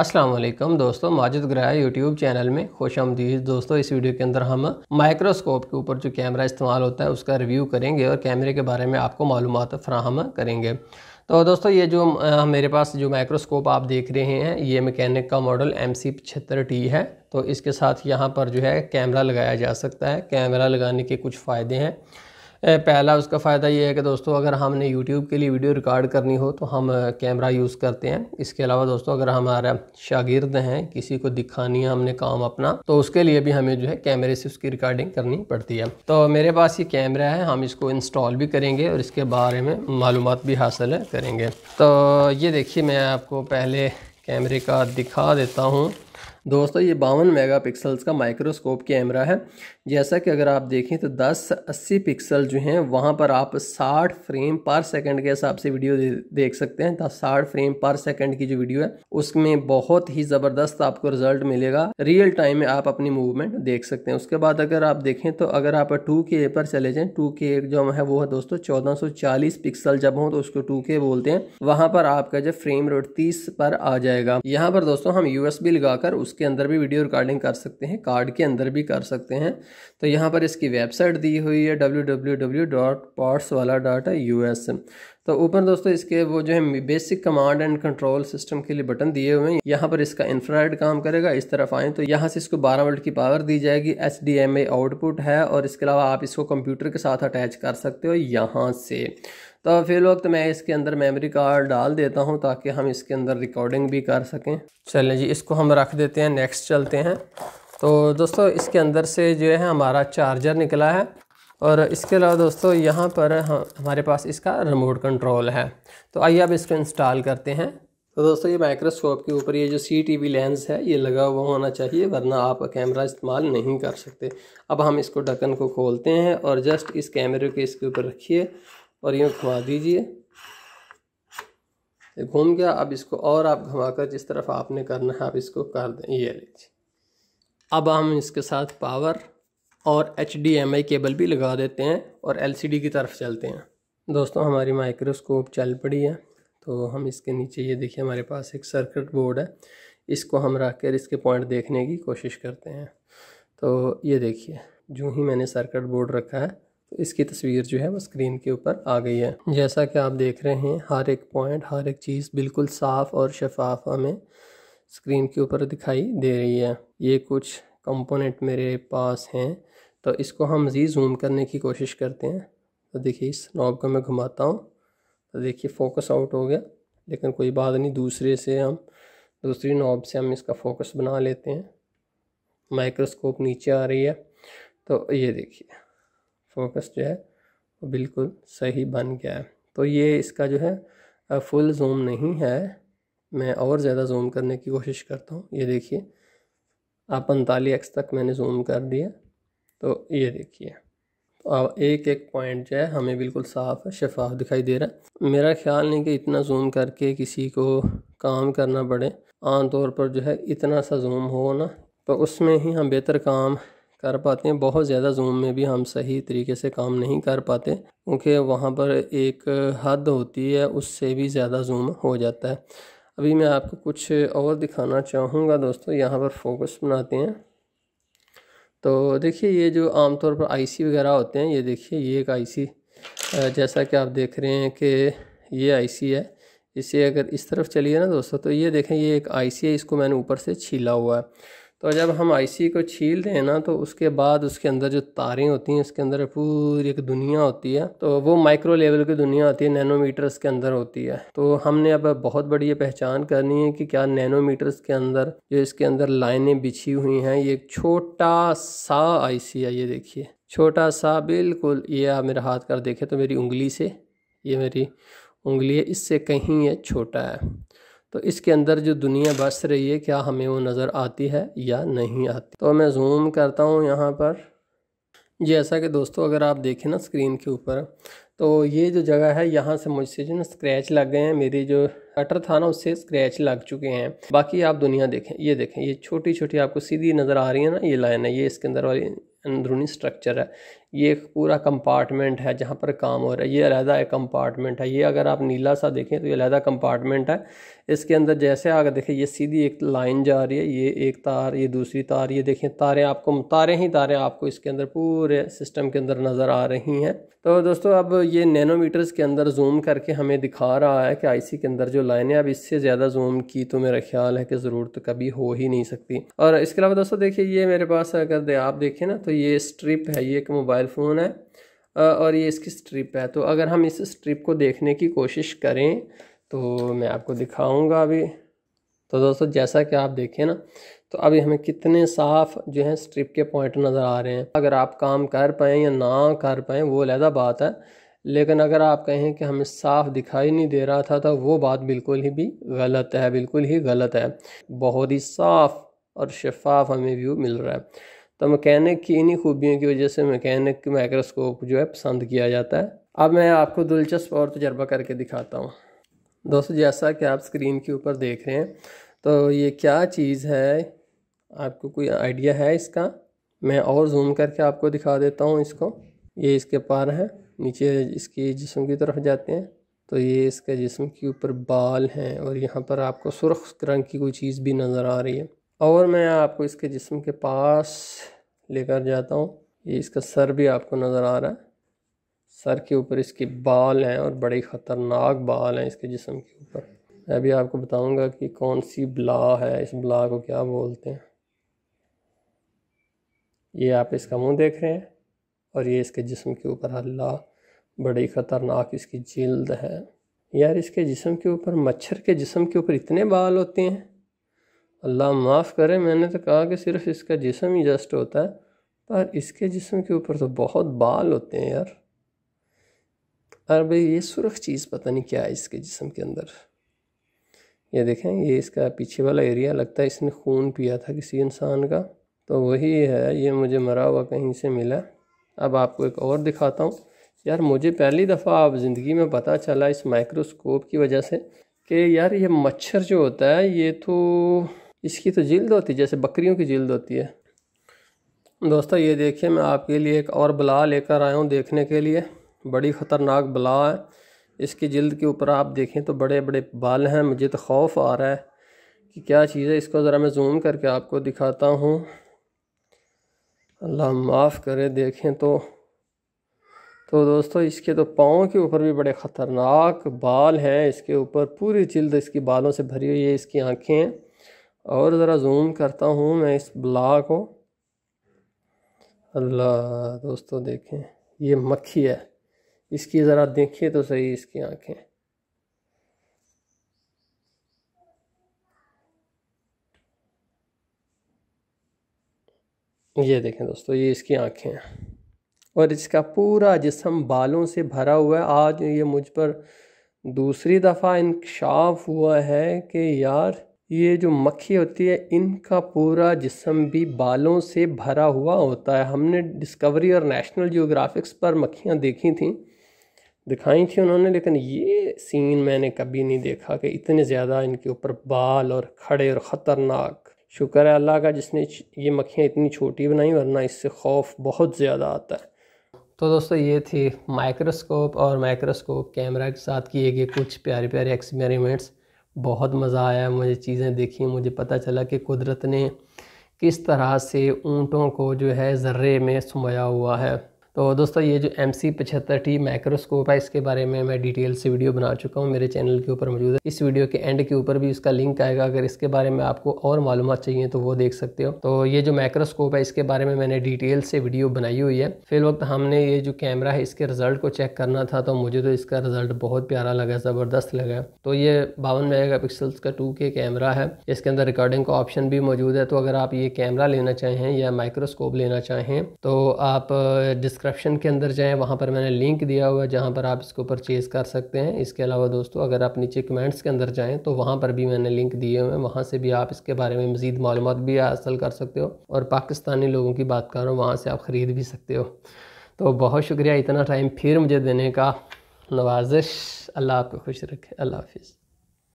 असलम दोस्तों माजिद ग्रह YouTube channel में खुश आमदीद दोस्तों इस वीडियो के अंदर हम माइक्रोस्कोप के ऊपर जो कैमरा इस्तेमाल होता है उसका रिव्यू करेंगे और कैमरे के बारे में आपको मालूम फ्राहम करेंगे तो दोस्तों ये जो आ, मेरे पास जो माइक्रोस्कोप आप देख रहे हैं ये मैकेनिक का मॉडल एम सी पचहत्तर टी है तो इसके साथ यहाँ पर जो है कैमरा लगाया जा सकता है कैमरा लगाने के कुछ फ़ायदे हैं पहला उसका फ़ायदा ये है कि दोस्तों अगर हमने यूट्यूब के लिए वीडियो रिकॉर्ड करनी हो तो हम कैमरा यूज़ करते हैं इसके अलावा दोस्तों अगर हमारा शागिर्द हैं किसी को दिखानी है हमने काम अपना तो उसके लिए भी हमें जो है कैमरे से उसकी रिकॉर्डिंग करनी पड़ती है तो मेरे पास ये कैमरा है हम इसको इंस्टॉल भी करेंगे और इसके बारे में मालूम भी हासिल करेंगे तो ये देखिए मैं आपको पहले कैमरे का दिखा देता हूँ दोस्तों ये बावन पिक्सल्स का माइक्रोस्कोप कैमरा है जैसा कि अगर आप देखें तो 10 80 पिक्सल जो हैं वहाँ पर आप 60 फ्रेम पर सेकंड के हिसाब से वीडियो देख सकते हैं तो 60 फ्रेम पर सेकंड की जो वीडियो है उसमें बहुत ही ज़बरदस्त आपको रिजल्ट मिलेगा रियल टाइम में आप अपनी मूवमेंट देख सकते हैं उसके बाद अगर आप देखें तो अगर आप टू के पर चले जाएँ टू के जो है वो है दोस्तों चौदह पिक्सल जब हों तो उसको टू बोलते हैं वहाँ पर आपका जो फ्रेम रेट तीस पर आ जाएगा यहाँ पर दोस्तों हम यू लगाकर उस उसके अंदर भी वीडियो रिकॉर्डिंग कर सकते हैं कार्ड के अंदर भी कर सकते हैं तो यहाँ पर इसकी वेबसाइट दी हुई है डब्ल्यू डब्ल्यू डब्ल्यू डॉट पॉट्स वाला डॉट यू एस तो ऊपर दोस्तों इसके वो जो है basic command and control system के लिए बटन दिए हुए हैं यहाँ पर इसका इंफ्रारेड काम करेगा इस तरफ आए तो यहाँ से इसको 12 वोल्ट की पावर दी जाएगी H D M I output है और इसके अलावा आप इसको कंप्यूटर के साथ अटैच कर सकते हो यहाँ से तो फिल वक्त मैं इसके अंदर मेमोरी कार्ड डाल देता हूँ ताकि हम इसके अंदर रिकॉर्डिंग भी कर सकें चलें जी इसको हम रख देते हैं नेक्स्ट चलते हैं तो दोस्तों इसके अंदर से जो है हमारा चार्जर निकला है और इसके अलावा दोस्तों यहाँ पर हम हमारे पास इसका रिमोट कंट्रोल है तो आइए अब इसको इंस्टॉल करते हैं तो दोस्तों ये माइक्रोस्कोप के ऊपर ये जो सी टी वी लेंस है ये लगा हुआ होना चाहिए वरना आप कैमरा इस्तेमाल नहीं कर सकते अब हम इसको ढक्कन को खोलते हैं और जस्ट इस कैमरे के इसके ऊपर रखिए और यूँ घुमा दीजिए घूम गया अब इसको और आप घुमाकर जिस तरफ आपने करना है आप इसको कर दें ये लीजिए अब हम इसके साथ पावर और एच केबल भी लगा देते हैं और एल की तरफ चलते हैं दोस्तों हमारी माइक्रोस्कोप चल पड़ी है तो हम इसके नीचे ये देखिए हमारे पास एक सर्किट बोर्ड है इसको हम रख कर इसके पॉइंट देखने की कोशिश करते हैं तो ये देखिए जो ही मैंने सर्किट बोर्ड रखा है तो इसकी तस्वीर जो है वो स्क्रीन के ऊपर आ गई है जैसा कि आप देख रहे हैं हर एक पॉइंट हर एक चीज़ बिल्कुल साफ़ और शफाफ हमें स्क्रीन के ऊपर दिखाई दे रही है ये कुछ कंपोनेंट मेरे पास हैं तो इसको हम मज़ीद जूम करने की कोशिश करते हैं तो देखिए इस नॉब को मैं घुमाता हूँ तो देखिए फोकस आउट हो गया लेकिन कोई बात नहीं दूसरे से हम दूसरी नॉब से हम इसका फोकस बना लेते हैं माइक्रोस्कोप नीचे आ रही है तो ये देखिए फोकस जो है वो बिल्कुल सही बन गया है तो ये इसका जो है फुल जूम नहीं है मैं और ज़्यादा जूम करने की कोशिश करता हूँ ये देखिए आप पैंतालीस एक्स तक मैंने जूम कर दिया तो ये देखिए तो अब एक एक पॉइंट जो है हमें बिल्कुल साफ शफाफ दिखाई दे रहा है मेरा ख्याल नहीं कि इतना जूम करके किसी को काम करना पड़े आमतौर पर जो है इतना सा जूम हो ना तो उसमें ही हम बेहतर काम कर पाते हैं बहुत ज़्यादा जूम में भी हम सही तरीके से काम नहीं कर पाते क्योंकि वहाँ पर एक हद होती है उससे भी ज़्यादा जूम हो जाता है अभी मैं आपको कुछ और दिखाना चाहूँगा दोस्तों यहाँ पर फोकस बनाते हैं तो देखिए ये जो आमतौर पर आईसी वगैरह होते हैं ये देखिए ये एक आईसी जैसा कि आप देख रहे हैं कि ये आईसी है इसे अगर इस तरफ चलिए ना दोस्तों तो ये देखें ये एक आईसी है इसको मैंने ऊपर से छीला हुआ है तो जब हम आईसी को छील हैं ना तो उसके बाद उसके अंदर जो तारें होती हैं उसके अंदर पूरी एक दुनिया होती है तो वो माइक्रो लेवल की दुनिया होती है नैनोमीटर्स के अंदर होती है तो हमने अब बहुत बड़ी ये पहचान करनी है कि क्या नैनोमीटर्स के अंदर जो इसके अंदर लाइनें बिछी हुई हैं ये एक छोटा सा आईसी है ये देखिए छोटा सा बिल्कुल ये आप मेरा हाथ कर देखें तो मेरी उंगली से ये मेरी उंगली है इससे कहीं ये छोटा है तो इसके अंदर जो दुनिया बस रही है क्या हमें वो नज़र आती है या नहीं आती तो मैं जूम करता हूँ यहाँ पर जैसा कि दोस्तों अगर आप देखें ना स्क्रीन के ऊपर तो ये जो जगह है यहाँ से मुझसे जो ना स्क्रैच लग गए हैं मेरी जो कटर था ना उससे स्क्रैच लग चुके हैं बाकी आप दुनिया देखें ये देखें ये छोटी छोटी आपको सीधी नज़र आ रही है ना ये लाइन है ये इसके अंदर वाली अंदरूनी स्ट्रक्चर है ये एक पूरा कंपार्टमेंट है जहाँ पर काम हो रहा है ये अलहदा एक कंपार्टमेंट है ये अगर आप नीला सा देखें तो ये अलहदा कंपार्टमेंट है इसके अंदर जैसे अगर देखें ये सीधी एक लाइन जा रही है ये एक तार ये दूसरी तार ये देखें तारे आपको तारे ही तारे आपको इसके अंदर पूरे सिस्टम के अंदर नज़र आ रही हैं तो दोस्तों अब ये नैनोमीटर्स के अंदर जूम करके हमें दिखा रहा है कि आईसी के अंदर जो लाइन है अब इससे ज़्यादा जूम की तो मेरा ख्याल है कि ज़रूरत तो कभी हो ही नहीं सकती और इसके अलावा दोस्तों देखिए ये मेरे पास अगर आप देखें ना तो ये स्ट्रिप है ये एक मोबाइल मोबाइल फ़ोन है और ये इसकी स्ट्रिप है तो अगर हम इस स्ट्रिप को देखने की कोशिश करें तो मैं आपको दिखाऊंगा अभी तो दोस्तों जैसा कि आप देखें ना तो अभी हमें कितने साफ जो है स्ट्रिप के पॉइंट नज़र आ रहे हैं अगर आप काम कर पाएँ या ना कर पाएँ वो लहदा बात है लेकिन अगर आप कहें कि हमें साफ दिखाई नहीं दे रहा था तो वो बात बिल्कुल ही भी गलत है बिल्कुल ही गलत है बहुत ही साफ़ और शफाफ हमें व्यू मिल रहा है तो मैकेनिक की इन्हीं खूबियों की वजह से मैकेनिक माइक्रोस्कोप जो है पसंद किया जाता है अब मैं आपको दिलचस्प और तजर्बा करके दिखाता हूँ दोस्तों जैसा कि आप स्क्रीन के ऊपर देख रहे हैं तो ये क्या चीज़ है आपको कोई आइडिया है इसका मैं और जूम करके आपको दिखा देता हूँ इसको ये इसके पार हैं नीचे इसके जिसम की तरफ जाते हैं तो ये इसके जिसम के ऊपर बाल हैं और यहाँ पर आपको सुरख रंग की कोई चीज़ भी नज़र आ रही है और मैं आपको इसके जिस्म के पास लेकर जाता हूँ ये इसका सर भी आपको नज़र आ रहा है सर के ऊपर इसके बाल हैं और बड़े ख़तरनाक बाल हैं इसके जिस्म के ऊपर मैं भी आपको बताऊंगा कि कौन सी बला है इस बला को क्या बोलते हैं ये आप इसका मुंह देख रहे हैं और ये इसके जिस्म के ऊपर अल्लाह बड़ी ख़तरनाक इसकी जल्द है यार इसके जिस्म के ऊपर मच्छर के जिस्म के ऊपर इतने बाल होते हैं अल्लाह माफ़ करे मैंने तो कहा कि सिर्फ इसका जिसम ही जस्ट होता है पर इसके जिसम के ऊपर तो बहुत बाल होते हैं यार अरे भाई ये सुरख चीज़ पता नहीं क्या है इसके जिसम के अंदर ये देखें ये इसका पीछे वाला एरिया लगता है इसने खून पिया था किसी इंसान का तो वही है ये मुझे मरा हुआ कहीं से मिला अब आपको एक और दिखाता हूँ यार मुझे पहली दफ़ा आप ज़िंदगी में पता चला इस माइक्रोस्कोप की वजह से कि यार ये मच्छर जो होता है ये तो इसकी तो जिल्द होती है जैसे बकरियों की जिल्द होती है दोस्तों ये देखिए मैं आपके लिए एक और बला लेकर आया हूँ देखने के लिए बड़ी ख़तरनाक बला है इसकी जिल्द के ऊपर आप देखें तो बड़े बड़े बाल हैं मुझे तो खौफ आ रहा है कि क्या चीज़ है इसको ज़रा मैं जूम करके आपको दिखाता हूँ अल्लाह माफ़ करे देखें तो तो दोस्तों इसके तो पाँव के ऊपर भी बड़े ख़तरनाक बाल हैं इसके ऊपर पूरी जिल्द इसकी बालों से भरी हुई है इसकी आँखें और ज़रा जूम करता हूँ मैं इस ब्ला को अल्लाह दोस्तों देखें ये मक्खी है इसकी ज़रा देखिए तो सही इसकी आँखें ये देखें दोस्तों ये इसकी आँखें हैं और इसका पूरा जिसम बालों से भरा हुआ है आज ये मुझ पर दूसरी दफ़ा इंकशाफ हुआ है कि यार ये जो मक्खी होती है इनका पूरा जिसम भी बालों से भरा हुआ होता है हमने डिस्कवरी और नेशनल जियोग्राफिक्स पर मक्खियाँ देखी थी दिखाई थी उन्होंने लेकिन ये सीन मैंने कभी नहीं देखा कि इतने ज़्यादा इनके ऊपर बाल और खड़े और ख़तरनाक शुक्र है अल्लाह का जिसने ये मक्खियाँ इतनी छोटी बनाई वरना इससे खौफ बहुत ज़्यादा आता है तो दोस्तों ये थी माइक्रोस्कोप और माइक्रोस्कोप कैमरा के साथ किए गए कुछ प्यारे प्यारे एक्सपेरिमेंट्स बहुत मज़ा आया मुझे चीज़ें देखी मुझे पता चला कि कुदरत ने किस तरह से ऊँटों को जो है ज़र्रे में सुमाया हुआ है तो दोस्तों ये जो एम सी पचहत्तर टी माइक्रोस्कोप है इसके बारे में मैं डिटेल से वीडियो बना चुका हूँ मेरे चैनल के ऊपर मौजूद है इस वीडियो के एंड के ऊपर भी इसका लिंक आएगा अगर इसके बारे में आपको और मालूम चाहिए तो वो देख सकते हो तो ये जो माइक्रोस्कोप है इसके बारे में मैंने डिटेल से वीडियो बनाई हुई है फिर वक्त हमने ये जो कैमरा है इसके रिजल्ट को चेक करना था तो मुझे तो इसका रिजल्ट बहुत प्यारा लगा ज़बरदस्त लगा तो ये बावन मेगा पिक्सल्स का टू के कैमरा है इसके अंदर रिकॉर्डिंग का ऑप्शन भी मौजूद है तो अगर आप ये कैमरा लेना चाहें या माइक्रोस्कोप लेना चाहें तो आप डिस्क्राइब uh, डिस्क्रिप्शन के अंदर जाएँ वहाँ पर मैंने लिंक दिया हुआ है जहाँ पर आप इसको परचेज़ कर सकते हैं इसके अलावा दोस्तों अगर आप नीचे कमेंट्स के अंदर जाएँ तो वहाँ पर भी मैंने लिंक दिए हुए हैं वहाँ से भी आप इसके बारे में मज़ीद मालूम भी हासिल कर सकते हो और पाकिस्तानी लोगों की बात कर रहा हूँ वहाँ से आप ख़रीद भी सकते हो तो बहुत शुक्रिया इतना टाइम फिर मुझे देने का नवाजिश अल्लाह आपको खुश रखे अल्लाह हाफिज़